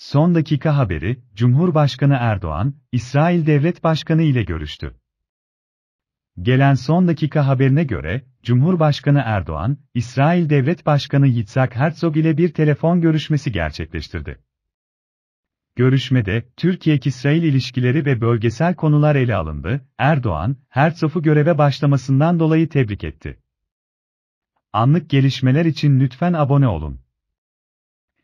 Son dakika haberi, Cumhurbaşkanı Erdoğan, İsrail Devlet Başkanı ile görüştü. Gelen son dakika haberine göre, Cumhurbaşkanı Erdoğan, İsrail Devlet Başkanı Yitzhak Herzog ile bir telefon görüşmesi gerçekleştirdi. Görüşmede, Türkiye-İsrail ilişkileri ve bölgesel konular ele alındı, Erdoğan, Herzog'u göreve başlamasından dolayı tebrik etti. Anlık gelişmeler için lütfen abone olun.